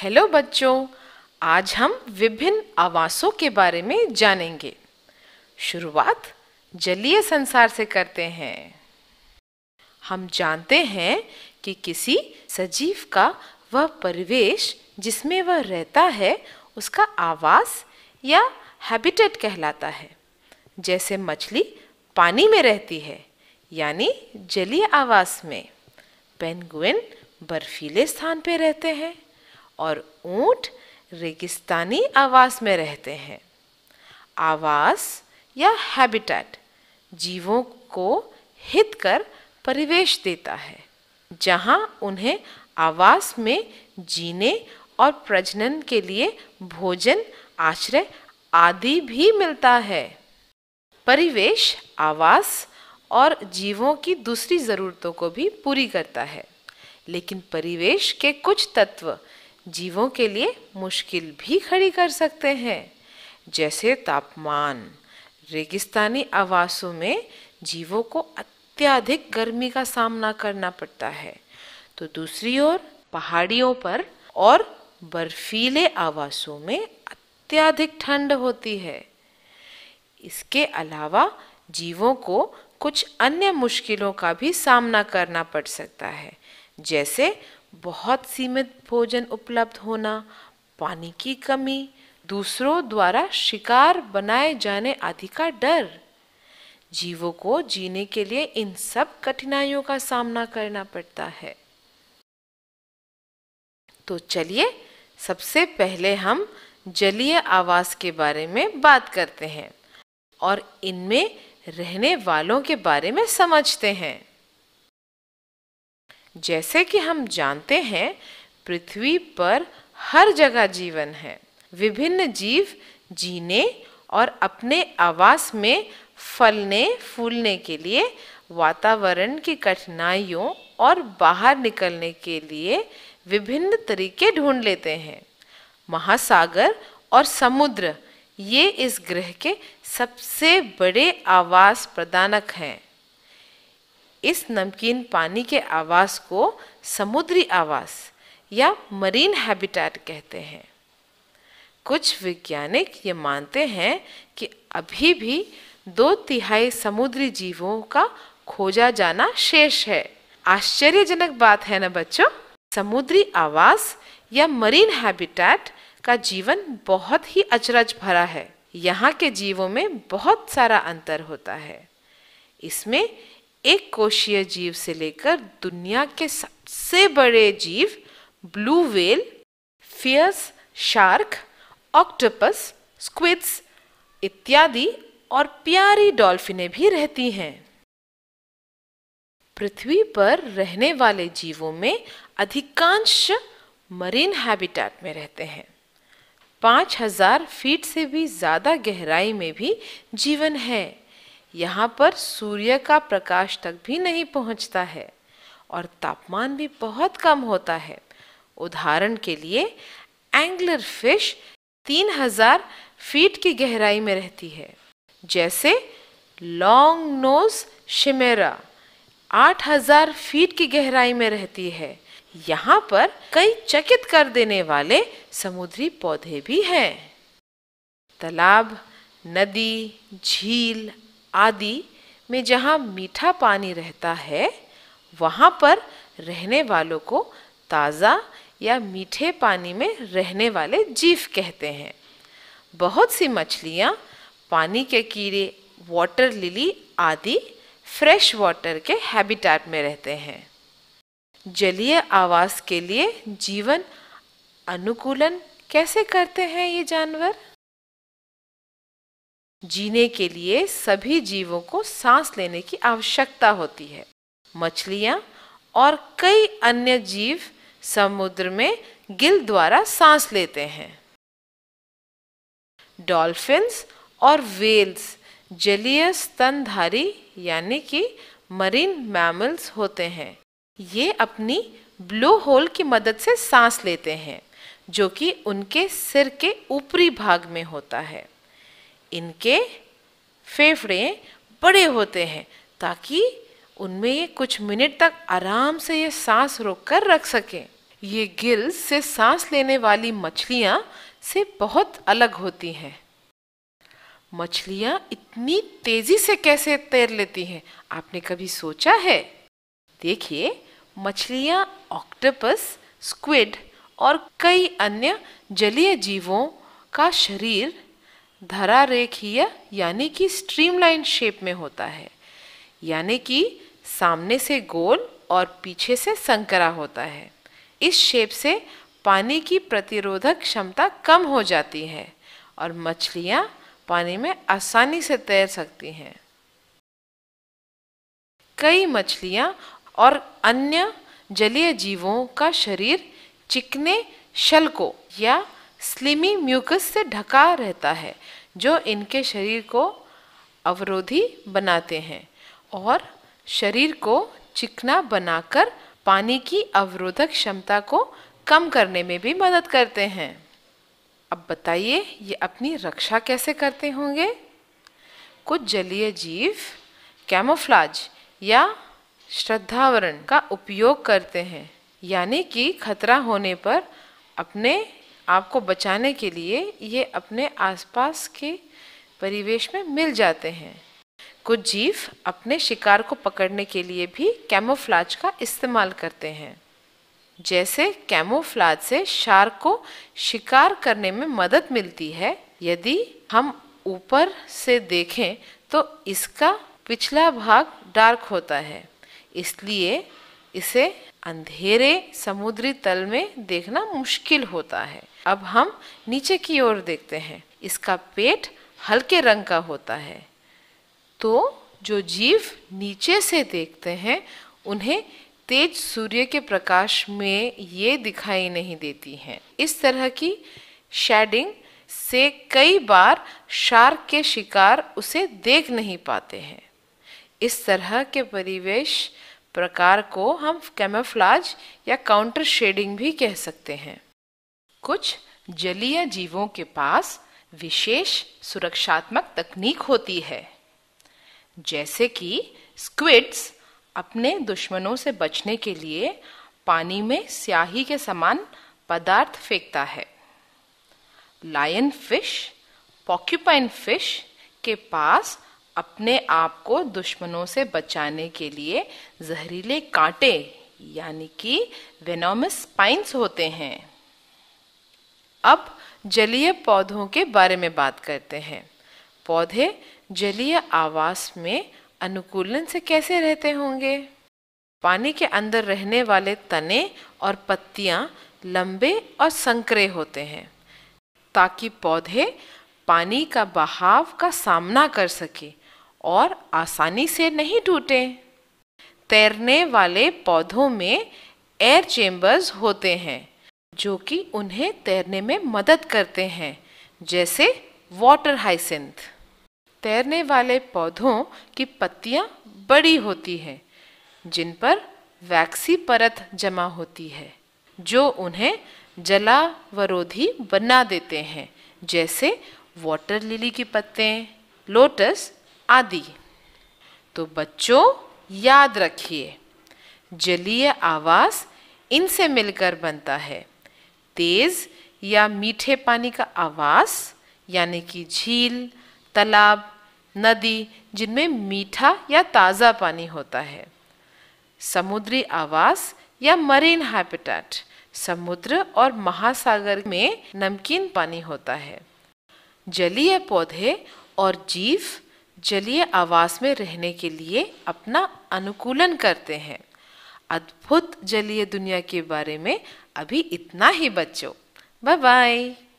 hello बच्चों आज हम विभिन्न आवासों के बारे में जानेंगे शुरुआत जलीय संसार से करते हैं हम जानते हैं कि किसी सजीव का वह परिवेश जिसमें वह रहता है उसका आवास या हैबिटेट कहलाता है जैसे मछली पानी में रहती है यानी जलीय आवास में पेंगुइन बर्फीले स्थान पर रहते हैं और ऊंट रेगिस्तानी आवास में रहते हैं आवास या हैबिटेट जीवों को हित कर परिवेश देता है जहां उन्हें आवास में जीने और प्रजनन के लिए भोजन आश्रय आदि भी मिलता है परिवेश आवास और जीवों की दूसरी ज़रूरतों को भी पूरी करता है लेकिन परिवेश के कुछ तत्व जीवों के लिए मुश्किल भी खड़ी कर सकते हैं जैसे तापमान रेगिस्तानी आवासों में जीवों को अत्यधिक गर्मी का सामना करना पड़ता है तो दूसरी ओर पहाड़ियों पर और बर्फीले आवासों में अत्यधिक ठंड होती है इसके अलावा जीवों को कुछ अन्य मुश्किलों का भी सामना करना पड़ सकता है जैसे बहुत सीमित भोजन उपलब्ध होना पानी की कमी दूसरों द्वारा शिकार बनाए जाने आदि का डर जीवों को जीने के लिए इन सब कठिनाइयों का सामना करना पड़ता है तो चलिए सबसे पहले हम जलीय आवास के बारे में बात करते हैं और इनमें रहने वालों के बारे में समझते हैं जैसे कि हम जानते हैं पृथ्वी पर हर जगह जीवन है विभिन्न जीव जीने और अपने आवास में फलने फूलने के लिए वातावरण की कठिनाइयों और बाहर निकलने के लिए विभिन्न तरीके ढूंढ लेते हैं महासागर और समुद्र ये इस ग्रह के सबसे बड़े आवास प्रदानक हैं इस नमकीन पानी के आवास को समुद्री आवास या मरीन हैबिटेट कहते हैं कुछ वैज्ञानिक ये मानते हैं कि अभी भी दो तिहाई समुद्री जीवों का खोजा जाना शेष है आश्चर्यजनक बात है ना बच्चों समुद्री आवास या मरीन हैबिटेट का जीवन बहुत ही अचरज भरा है यहाँ के जीवों में बहुत सारा अंतर होता है इसमें एक कोशीय जीव से लेकर दुनिया के सबसे बड़े जीव blue whale fierce shark octopus squids इत्यादि और प्यारी डॉल्फिनें भी रहती हैं पृथ्वी पर रहने वाले जीवों में अधिकांश मरीन हैबिटेट में रहते हैं 5000 फीट से भी ज़्यादा गहराई में भी जीवन है यहाँ पर सूर्य का प्रकाश तक भी नहीं पहुँचता है और तापमान भी बहुत कम होता है उदाहरण के लिए एंग्लर फिश 3000 फीट की गहराई में रहती है जैसे लॉन्ग नोज शिमेरा 8000 फीट की गहराई में रहती है यहाँ पर कई चकित कर देने वाले समुद्री पौधे भी हैं तालाब नदी झील आदि में जहाँ मीठा पानी रहता है वहाँ पर रहने वालों को ताज़ा या मीठे पानी में रहने वाले जीव कहते हैं बहुत सी मछलियाँ पानी के कीड़े वाटर लिली आदि फ्रेश वाटर के हैबिटेट में रहते हैं जलीय आवास के लिए जीवन अनुकूलन कैसे करते हैं ये जानवर जीने के लिए सभी जीवों को सांस लेने की आवश्यकता होती है मछलियाँ और कई अन्य जीव समुद्र में गिल द्वारा सांस लेते हैं डॉल्फिन्स और वेल्स जलीय स्तनधारी यानी कि मरीन मैमल्स होते हैं ये अपनी ब्लो होल की मदद से सांस लेते हैं जो कि उनके सिर के ऊपरी भाग में होता है इनके फेफड़े बड़े होते हैं ताकि उनमें ये कुछ मिनट तक आराम से ये सांस रोक कर रख सकें ये गिल्स से सांस लेने वाली मछलियाँ से बहुत अलग होती हैं मछलियाँ इतनी तेज़ी से कैसे तैर लेती हैं आपने कभी सोचा है देखिए मछलियाँ ऑक्टोपस स्क्विड और कई अन्य जलीय जीवों का शरीर धरा रेखीय यानी कि स्ट्रीमलाइन शेप में होता है यानी कि सामने से गोल और पीछे से संकरा होता है इस शेप से पानी की प्रतिरोधक क्षमता कम हो जाती है और मछलियाँ पानी में आसानी से तैर सकती हैं कई मछलियाँ और अन्य जलीय जीवों का शरीर चिकने शलकों या स्लिमी म्यूकस से ढका रहता है जो इनके शरीर को अवरोधी बनाते हैं और शरीर को चिकना बनाकर पानी की अवरोधक क्षमता को कम करने में भी मदद करते हैं अब बताइए ये अपनी रक्षा कैसे करते होंगे कुछ जलीय जीव कैमोफ्लाज या श्रद्धावरण का उपयोग करते हैं यानी कि खतरा होने पर अपने आपको बचाने के लिए ये अपने आसपास के परिवेश में मिल जाते हैं कुछ जीव अपने शिकार को पकड़ने के लिए भी कैमोफ्लाज का इस्तेमाल करते हैं जैसे कैमोफ्लाज से शार्क को शिकार करने में मदद मिलती है यदि हम ऊपर से देखें तो इसका पिछला भाग डार्क होता है इसलिए इसे अंधेरे समुद्री तल में देखना मुश्किल होता है अब हम नीचे की ओर देखते हैं इसका पेट हल्के रंग का होता है तो जो जीव नीचे से देखते हैं उन्हें तेज सूर्य के प्रकाश में ये दिखाई नहीं देती हैं इस तरह की शेडिंग से कई बार शार्क के शिकार उसे देख नहीं पाते हैं इस तरह के परिवेश प्रकार को हम कैमोफ्लाज या काउंटर शेडिंग भी कह सकते हैं कुछ जलीय जीवों के पास विशेष सुरक्षात्मक तकनीक होती है जैसे कि स्क्विड्स अपने दुश्मनों से बचने के लिए पानी में स्याही के समान पदार्थ फेंकता है लायन फिश पॉक्यूपाइन फिश के पास अपने आप को दुश्मनों से बचाने के लिए जहरीले कांटे यानी कि वेनोमस स्पाइंस होते हैं अब जलीय पौधों के बारे में बात करते हैं पौधे जलीय आवास में अनुकूलन से कैसे रहते होंगे पानी के अंदर रहने वाले तने और पत्तियां लंबे और संकरे होते हैं ताकि पौधे पानी का बहाव का सामना कर सके और आसानी से नहीं टूटे तैरने वाले पौधों में एयर चेम्बर्स होते हैं जो कि उन्हें तैरने में मदद करते हैं जैसे वाटर हाइसेंथ तैरने वाले पौधों की पत्तियां बड़ी होती हैं जिन पर वैक्सी परत जमा होती है जो उन्हें जलावरोधी बना देते हैं जैसे वाटर लिली के पत्ते लोटस आदि तो बच्चों याद रखिए जलीय आवास इनसे मिलकर बनता है तेज़ या मीठे पानी का आवास यानी कि झील तालाब नदी जिनमें मीठा या ताज़ा पानी होता है समुद्री आवास या मरीन हैबिटेट समुद्र और महासागर में नमकीन पानी होता है जलीय पौधे और जीव जलीय आवास में रहने के लिए अपना अनुकूलन करते हैं अद्भुत जलीय दुनिया के बारे में अभी इतना ही बच्चों बाय बाय